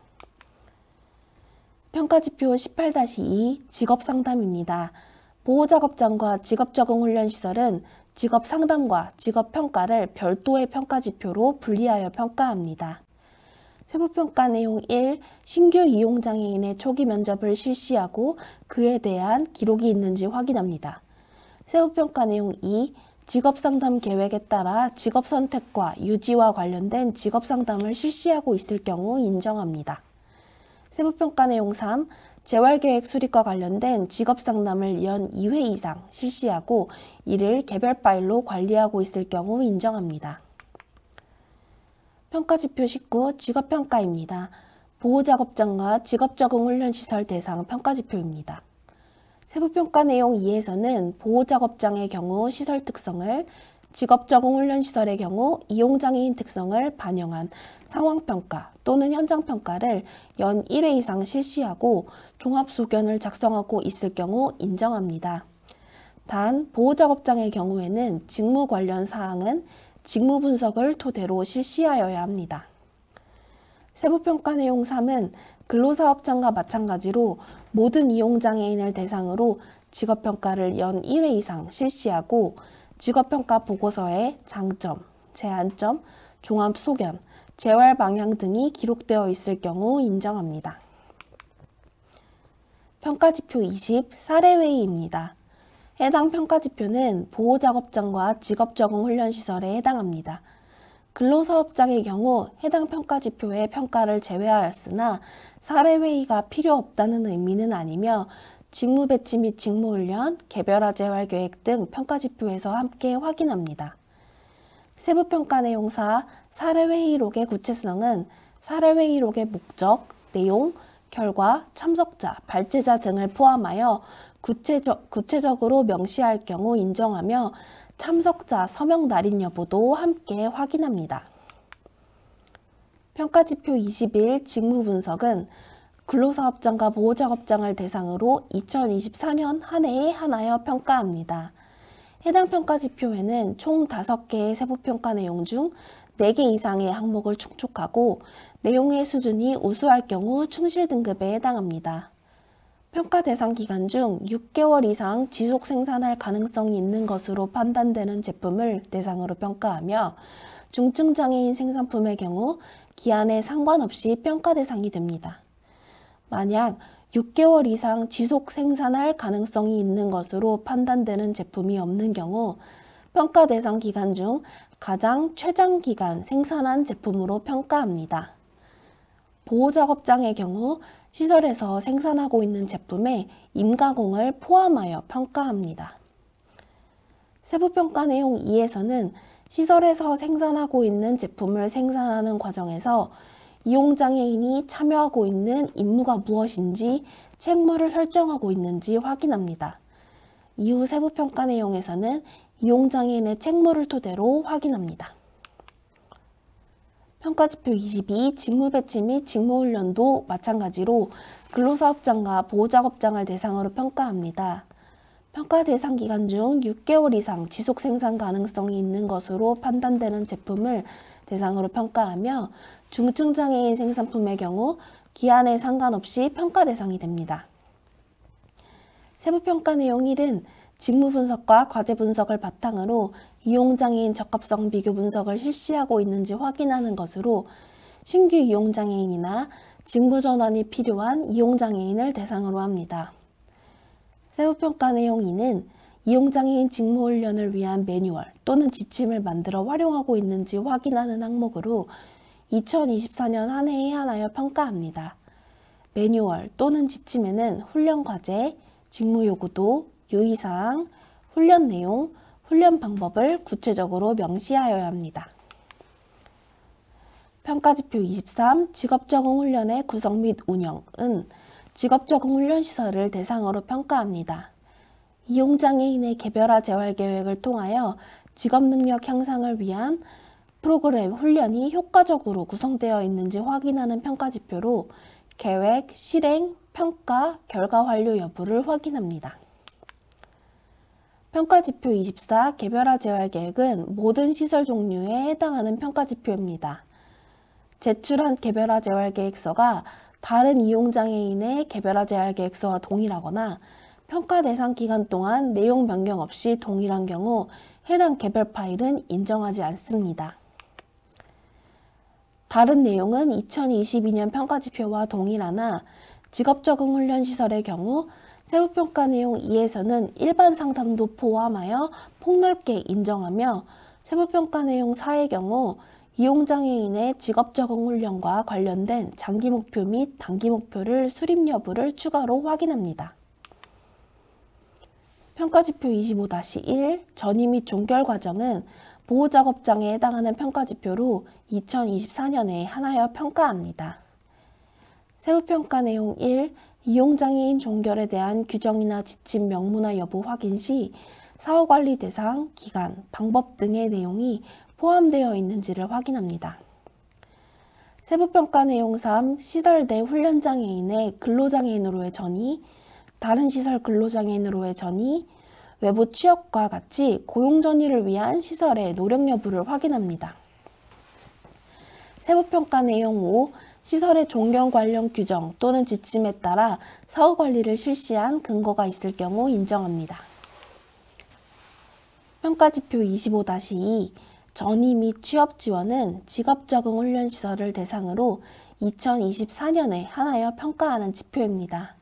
평가지표 18-2 직업상담입니다. 보호작업장과 직업적응훈련시설은 직업상담과 직업평가를 별도의 평가지표로 분리하여 평가합니다. 세부평가 내용 1. 신규 이용장애인의 초기 면접을 실시하고 그에 대한 기록이 있는지 확인합니다. 세부평가 내용 2. 직업상담 계획에 따라 직업선택과 유지와 관련된 직업상담을 실시하고 있을 경우 인정합니다. 세부평가 내용 3. 재활계획 수립과 관련된 직업상담을 연 2회 이상 실시하고 이를 개별 파일로 관리하고 있을 경우 인정합니다. 평가지표 19 직업평가입니다. 보호작업장과 직업적응훈련시설 대상 평가지표입니다. 세부평가 내용 2에서는 보호작업장의 경우 시설 특성을, 직업적응 훈련시설의 경우 이용장애인 특성을 반영한 상황평가 또는 현장평가를 연 1회 이상 실시하고 종합소견을 작성하고 있을 경우 인정합니다. 단, 보호작업장의 경우에는 직무 관련 사항은 직무 분석을 토대로 실시하여야 합니다. 세부평가 내용 3은 근로사업장과 마찬가지로 모든 이용장애인을 대상으로 직업평가를 연 1회 이상 실시하고 직업평가 보고서의 장점, 제한점, 종합 소견, 재활 방향 등이 기록되어 있을 경우 인정합니다. 평가지표 20 사례회의입니다. 해당 평가지표는 보호작업장과 직업적응훈련시설에 해당합니다. 근로사업장의 경우 해당 평가지표의 평가를 제외하였으나 사례회의가 필요 없다는 의미는 아니며 직무 배치 및 직무 훈련, 개별화 재활 계획 등 평가 지표에서 함께 확인합니다. 세부 평가 내용사 사례 회의록의 구체성은 사례 회의록의 목적, 내용, 결과, 참석자, 발제자 등을 포함하여 구체적, 구체적으로 명시할 경우 인정하며 참석자 서명 날인 여부도 함께 확인합니다. 평가지표 21 직무 분석은 근로사업장과 보호작업장을 대상으로 2024년 한 해에 한하여 평가합니다. 해당 평가 지표에는 총 5개의 세부평가 내용 중 4개 이상의 항목을 축적하고 내용의 수준이 우수할 경우 충실 등급에 해당합니다. 평가 대상 기간 중 6개월 이상 지속 생산할 가능성이 있는 것으로 판단되는 제품을 대상으로 평가하며 중증장애인 생산품의 경우 기한에 상관없이 평가 대상이 됩니다. 만약 6개월 이상 지속 생산할 가능성이 있는 것으로 판단되는 제품이 없는 경우 평가 대상 기간 중 가장 최장 기간 생산한 제품으로 평가합니다. 보호작업장의 경우 시설에서 생산하고 있는 제품에 임가공을 포함하여 평가합니다. 세부평가 내용 2에서는 시설에서 생산하고 있는 제품을 생산하는 과정에서 이용장애인이 참여하고 있는 임무가 무엇인지 책무를 설정하고 있는지 확인합니다. 이후 세부평가 내용에서는 이용장애인의 책무를 토대로 확인합니다. 평가지표 22 직무배치 및 직무훈련도 마찬가지로 근로사업장과 보호작업장을 대상으로 평가합니다. 평가 대상 기간 중 6개월 이상 지속 생산 가능성이 있는 것으로 판단되는 제품을 대상으로 평가하며 중증장애인 생산품의 경우 기한에 상관없이 평가 대상이 됩니다. 세부평가 내용 1은 직무 분석과 과제 분석을 바탕으로 이용장애인 적합성 비교 분석을 실시하고 있는지 확인하는 것으로 신규 이용장애인이나 직무 전환이 필요한 이용장애인을 대상으로 합니다. 세부평가 내용 2는 이용장애인 직무훈련을 위한 매뉴얼 또는 지침을 만들어 활용하고 있는지 확인하는 항목으로 2024년 한 해에 한하여 평가합니다. 매뉴얼 또는 지침에는 훈련 과제, 직무 요구도, 유의사항, 훈련 내용, 훈련 방법을 구체적으로 명시하여야 합니다. 평가지표 23 직업적응 훈련의 구성 및 운영은 직업적응 훈련 시설을 대상으로 평가합니다. 이용장애인의 개별화 재활 계획을 통하여 직업 능력 향상을 위한 프로그램 훈련이 효과적으로 구성되어 있는지 확인하는 평가 지표로 계획, 실행, 평가, 결과 완료 여부를 확인합니다. 평가지표 24 개별화 재활 계획은 모든 시설 종류에 해당하는 평가지표입니다. 제출한 개별화 재활 계획서가 다른 이용장애인의 개별화 재활 계획서와 동일하거나 평가 대상 기간 동안 내용 변경 없이 동일한 경우 해당 개별 파일은 인정하지 않습니다. 다른 내용은 2022년 평가지표와 동일하나 직업적응 훈련시설의 경우 세부평가 내용 2에서는 일반 상담도 포함하여 폭넓게 인정하며 세부평가 내용 4의 경우 이용장애인의 직업적응 훈련과 관련된 장기 목표 및 단기 목표를 수립 여부를 추가로 확인합니다. 평가지표 25-1 전임 및 종결 과정은 보호작업장에 해당하는 평가지표로 2024년에 하나여 평가합니다. 세부평가 내용 1. 이용장애인 종결에 대한 규정이나 지침 명문화 여부 확인 시 사후관리 대상, 기간, 방법 등의 내용이 포함되어 있는지를 확인합니다. 세부평가 내용 3. 시설 내 훈련장애인의 근로장애인으로의 전이, 다른 시설 근로장애인으로의 전이, 외부 취업과 같이 고용 전이를 위한 시설의 노력 여부를 확인합니다. 세부평가 내용 5. 시설의 존경 관련 규정 또는 지침에 따라 사후 관리를 실시한 근거가 있을 경우 인정합니다. 평가지표 25-2 전이 및 취업 지원은 직업 적응 훈련 시설을 대상으로 2024년에 하나여 평가하는 지표입니다.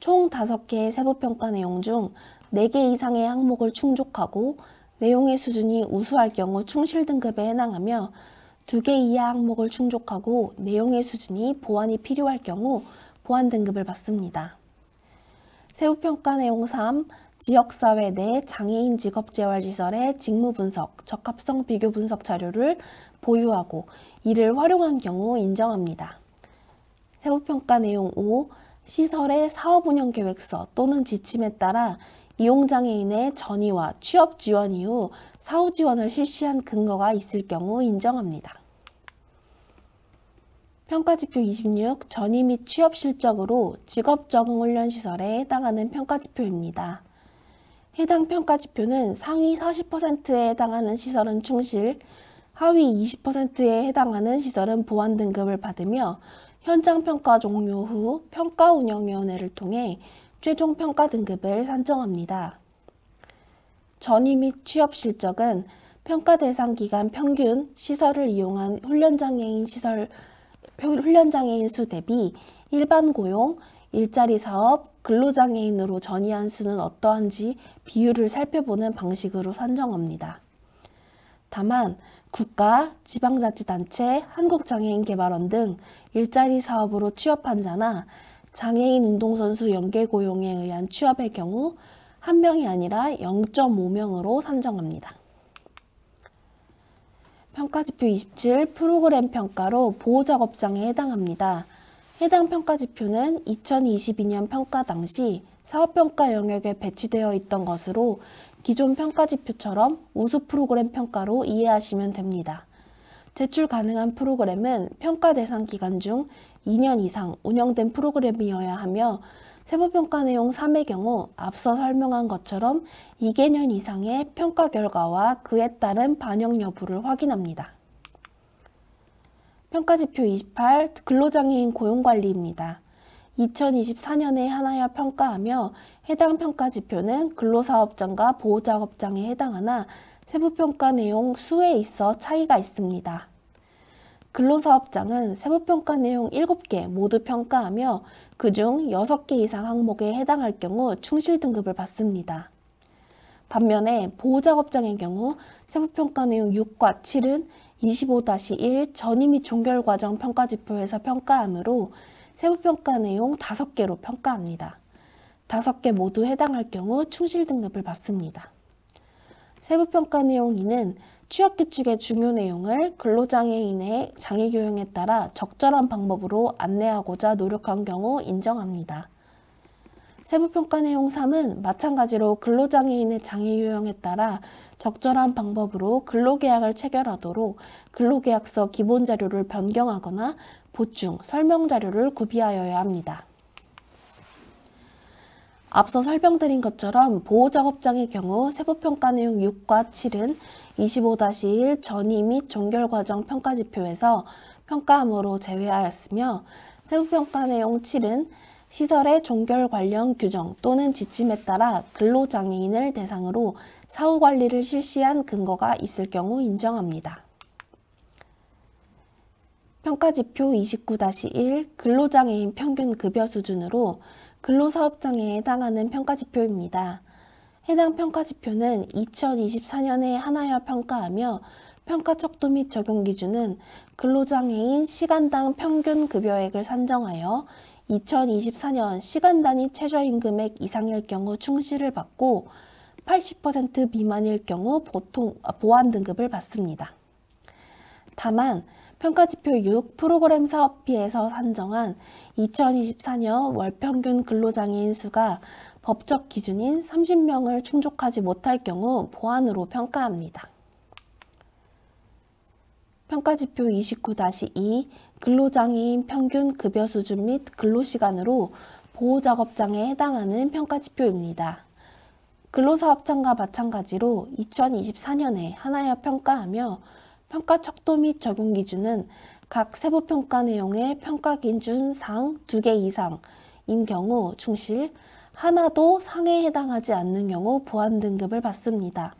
총 5개의 세부평가 내용 중 4개 이상의 항목을 충족하고 내용의 수준이 우수할 경우 충실 등급에 해당하며 2개 이하 항목을 충족하고 내용의 수준이 보완이 필요할 경우 보완 등급을 받습니다. 세부평가 내용 3. 지역사회 내 장애인 직업재활시설의 직무 분석, 적합성 비교 분석 자료를 보유하고 이를 활용한 경우 인정합니다. 세부평가 내용 5. 시설의 사업 운영 계획서 또는 지침에 따라 이용장애인의 전이와 취업 지원 이후 사후 지원을 실시한 근거가 있을 경우 인정합니다. 평가지표 26 전이 및 취업 실적으로 직업 적응 훈련 시설에 해당하는 평가지표입니다. 해당 평가지표는 상위 40%에 해당하는 시설은 충실, 하위 20%에 해당하는 시설은 보완 등급을 받으며 현장 평가 종료 후 평가 운영위원회를 통해 최종 평가 등급을 산정합니다. 전이 및 취업 실적은 평가 대상 기간 평균 시설을 이용한 훈련장애인 시설 훈련장애인 수 대비 일반 고용, 일자리 사업, 근로장애인으로 전이한 수는 어떠한지 비율을 살펴보는 방식으로 산정합니다. 다만 국가, 지방자치단체, 한국장애인개발원 등 일자리 사업으로 취업한 자나 장애인 운동선수 연계 고용에 의한 취업의 경우 한 명이 아니라 0.5명으로 산정합니다. 평가지표 27 프로그램 평가로 보호작업장에 해당합니다. 해당 평가지표는 2022년 평가 당시 사업평가 영역에 배치되어 있던 것으로 기존 평가지표처럼 우수 프로그램 평가로 이해하시면 됩니다. 제출 가능한 프로그램은 평가 대상 기간 중 2년 이상 운영된 프로그램이어야 하며 세부평가 내용 3의 경우 앞서 설명한 것처럼 2개년 이상의 평가 결과와 그에 따른 반영 여부를 확인합니다. 평가지표 28 근로장애인 고용관리입니다. 2024년에 하나야 평가하며 해당 평가지표는 근로사업장과 보호작업장에 해당하나 세부평가 내용 수에 있어 차이가 있습니다. 근로사업장은 세부평가 내용 7개 모두 평가하며 그 중 6개 이상 항목에 해당할 경우 충실 등급을 받습니다. 반면에 보호작업장의 경우 세부평가 내용 6과 7은 25-1 전임 및 종결과정 평가지표에서 평가함으로 세부평가 내용 5개로 평가합니다. 5개 모두 해당할 경우 충실 등급을 받습니다. 세부평가 내용 2는 취업 규칙의 중요 내용을 근로장애인의 장애 유형에 따라 적절한 방법으로 안내하고자 노력한 경우 인정합니다. 세부평가 내용 3은 마찬가지로 근로장애인의 장애 유형에 따라 적절한 방법으로 근로계약을 체결하도록 근로계약서 기본 자료를 변경하거나 보충, 설명 자료를 구비하여야 합니다. 앞서 설명드린 것처럼 보호작업장의 경우 세부평가 내용 6과 7은 25-1 전이 및 종결과정 평가지표에서 평가함으로 제외하였으며 세부평가 내용 7은 시설의 종결 관련 규정 또는 지침에 따라 근로장애인을 대상으로 사후관리를 실시한 근거가 있을 경우 인정합니다. 평가지표 29-1 근로장애인 평균 급여 수준으로 근로사업장에 해당하는 평가지표입니다. 해당 평가지표는 2024년에 하나여 평가하며 평가척도 및 적용 기준은 근로장애인 시간당 평균 급여액을 산정하여 2024년 시간 단위 최저임금액 이상일 경우 충실을 받고 80% 미만일 경우 보통 아, 보완 등급을 받습니다. 다만 평가지표 6 프로그램 사업비에서 산정한 2024년 월평균 근로장애인 수가 법적 기준인 30명을 충족하지 못할 경우 보안으로 평가합니다. 평가지표 29-2 근로장애인 평균 급여 수준 및 근로시간으로 보호작업장에 해당하는 평가지표입니다. 근로사업장과 마찬가지로 2024년에 하나여 평가하며 평가 척도 및 적용 기준은 각 세부평가 내용의 평가 기준 상 두 개 이상인 경우 충실, 하나도 상에 해당하지 않는 경우 보안 등급을 받습니다.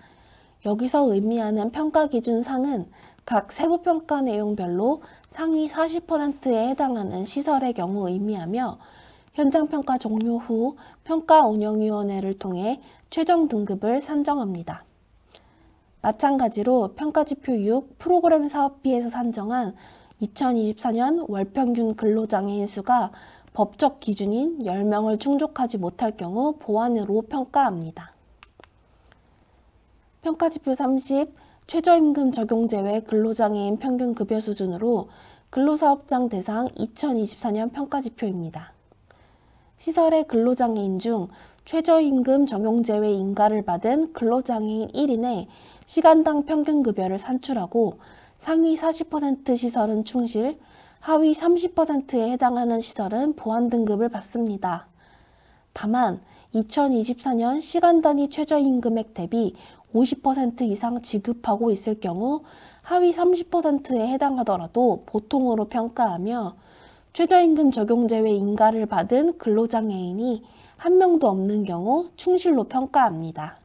여기서 의미하는 평가 기준 상은 각 세부 평가 내용별로 상위 40%에 해당하는 시설의 경우 의미하며 현장 평가 종료 후 평가 운영위원회를 통해 최종 등급을 산정합니다. 마찬가지로 평가지표 6 프로그램 사업비에서 산정한 2024년 월평균 근로장애인 수가 법적 기준인 10명을 충족하지 못할 경우 보완으로 평가합니다. 평가지표 30 최저임금 적용 제외 근로장애인 평균 급여 수준으로 근로사업장 대상 2024년 평가지표입니다. 시설의 근로장애인 중 최저임금 적용 제외 인가를 받은 근로장애인 1인의 시간당 평균 급여를 산출하고 상위 40% 시설은 충실, 하위 30%에 해당하는 시설은 보안 등급을 받습니다. 다만 2024년 시간 단위 최저임금액 대비 50% 이상 지급하고 있을 경우 하위 30%에 해당하더라도 보통으로 평가하며 최저임금 적용 제외 인가를 받은 근로장애인이 한 명도 없는 경우 충실로 평가합니다.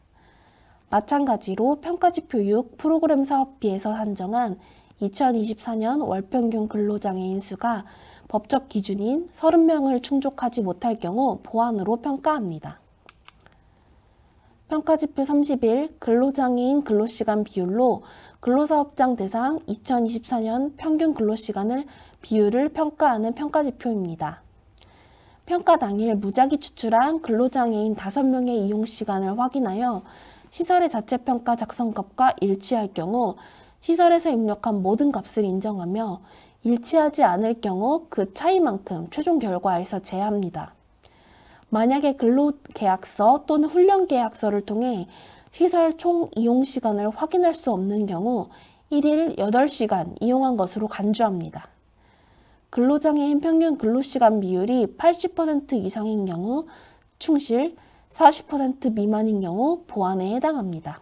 마찬가지로 평가지표 6 프로그램 사업비에서 산정한 2024년 월평균 근로장애 인수가 법적 기준인 30명을 충족하지 못할 경우 보완으로 평가합니다. 평가지표 31 근로장애인 근로시간 비율로 근로사업장 대상 2024년 평균 근로시간을 비율을 평가하는 평가지표입니다. 평가 당일 무작위 추출한 근로장애인 5명의 이용시간을 확인하여 시설의 자체 평가 작성값과 일치할 경우 시설에서 입력한 모든 값을 인정하며 일치하지 않을 경우 그 차이만큼 최종 결과에서 제외합니다. 만약에 근로계약서 또는 훈련계약서를 통해 시설 총 이용 시간을 확인할 수 없는 경우 1일 8시간 이용한 것으로 간주합니다. 근로장애인 평균 근로시간 비율이 80% 이상인 경우 충실 40% 미만인 경우 보안에 해당합니다.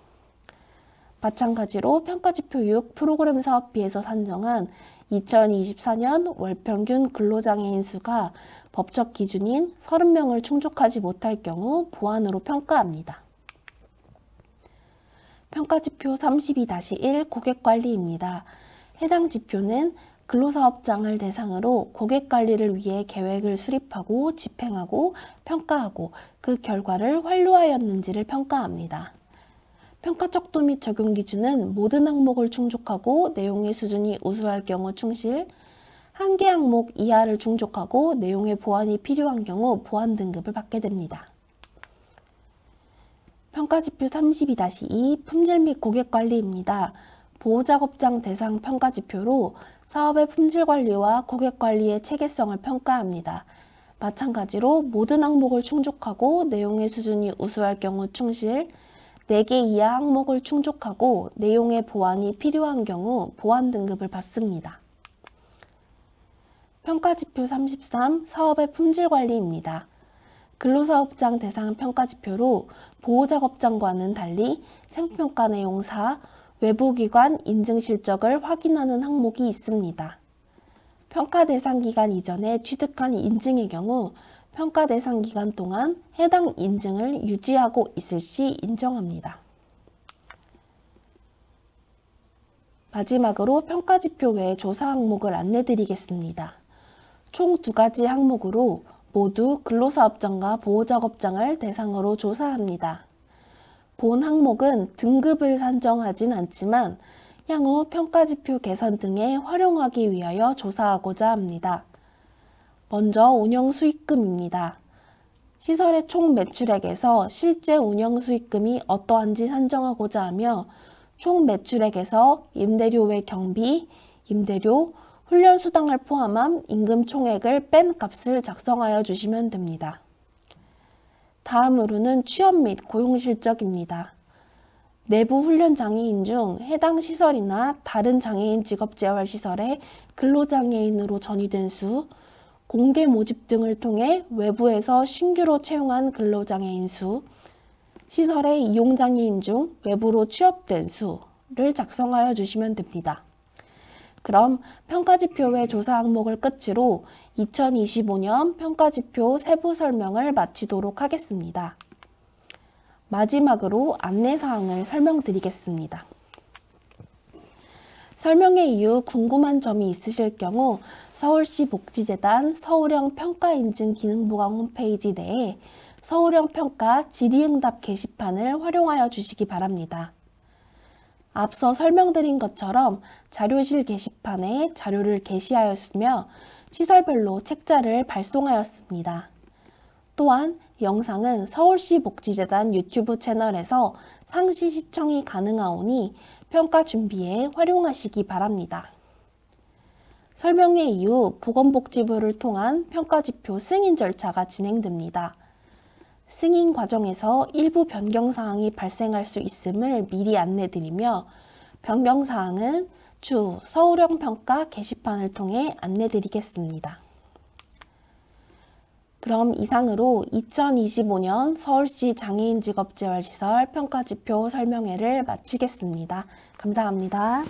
마찬가지로 평가지표 6 프로그램 사업비에서 산정한 2024년 월평균 근로장애인 수가 법적 기준인 30명을 충족하지 못할 경우 보안으로 평가합니다. 평가지표 32-1 고객관리입니다. 해당 지표는 근로사업장을 대상으로 고객 관리를 위해 계획을 수립하고 집행하고 평가하고 그 결과를 활용하였는지를 평가합니다. 평가 척도 및 적용 기준은 모든 항목을 충족하고 내용의 수준이 우수할 경우 충실, 한 개 항목 이하를 충족하고 내용의 보완이 필요한 경우 보완 등급을 받게 됩니다. 평가지표 32-2 품질 및 고객관리입니다. 보호작업장 대상 평가지표로 사업의 품질 관리와 고객 관리의 체계성을 평가합니다. 마찬가지로 모든 항목을 충족하고 내용의 수준이 우수할 경우 충실, 4개 이하 항목을 충족하고 내용의 보완이 필요한 경우 보완 등급을 받습니다. 평가지표 33 사업의 품질 관리입니다. 근로사업장 대상 평가지표로 보호작업장과는 달리 생평가 내용 4, 외부기관 인증 실적을 확인하는 항목이 있습니다. 평가 대상 기간 이전에 취득한 인증의 경우 평가 대상 기간 동안 해당 인증을 유지하고 있을 시 인정합니다. 마지막으로 평가지표 외 조사 항목을 안내드리겠습니다. 총 두 가지 항목으로 모두 근로사업장과 보호작업장을 대상으로 조사합니다. 본 항목은 등급을 산정하진 않지만 향후 평가지표 개선 등에 활용하기 위하여 조사하고자 합니다. 먼저 운영수익금입니다. 시설의 총 매출액에서 실제 운영수익금이 어떠한지 산정하고자 하며 총 매출액에서 임대료 외 경비, 임대료, 훈련수당을 포함한 임금 총액을 뺀 값을 작성하여 주시면 됩니다. 다음으로는 취업 및 고용 실적입니다. 내부 훈련 장애인 중 해당 시설이나 다른 장애인 직업 재활 시설에 근로장애인으로 전이된 수, 공개 모집 등을 통해 외부에서 신규로 채용한 근로장애인 수, 시설의 이용장애인 중 외부로 취업된 수를 작성하여 주시면 됩니다. 그럼 평가지표의 조사 항목을 끝으로 2025년 평가지표 세부 설명을 마치도록 하겠습니다. 마지막으로 안내사항을 설명드리겠습니다. 설명회 이후 궁금한 점이 있으실 경우 서울시 복지재단 서울형 평가인증 기능보강 홈페이지 내에 서울형 평가 질의응답 게시판을 활용하여 주시기 바랍니다. 앞서 설명드린 것처럼 자료실 게시판에 자료를 게시하였으며 시설별로 책자를 발송하였습니다. 또한 영상은 서울시 복지재단 유튜브 채널에서 상시 시청이 가능하오니 평가 준비에 활용하시기 바랍니다. 설명회 이후 보건복지부를 통한 평가지표 승인 절차가 진행됩니다. 승인 과정에서 일부 변경사항이 발생할 수 있음을 미리 안내드리며 변경사항은 주 서울형 평가 게시판을 통해 안내드리겠습니다. 그럼 이상으로 2025년 서울시 장애인 직업재활시설 평가지표 설명회를 마치겠습니다. 감사합니다.